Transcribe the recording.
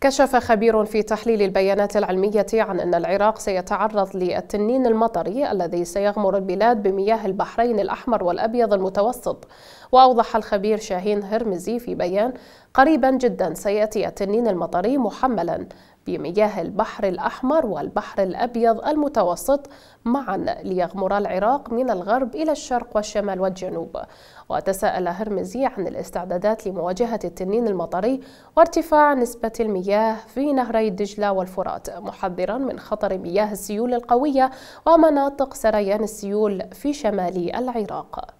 كشف خبير في تحليل البيانات العلمية عن أن العراق سيتعرض للتنين المطري الذي سيغمر البلاد بمياه البحرين الأحمر والأبيض المتوسط وأوضح الخبير شاهين هرمزي في بيان قريبا جدا سيأتي التنين المطري محملا بمياه البحر الأحمر والبحر الأبيض المتوسط معا ليغمر العراق من الغرب إلى الشرق والشمال والجنوب وتساءل هرمزي عن الاستعدادات لمواجهة التنين المطري وارتفاع نسبة المياه في نهري الدجلة والفرات محذرا من خطر مياه السيول القوية ومناطق سريان السيول في شمال العراق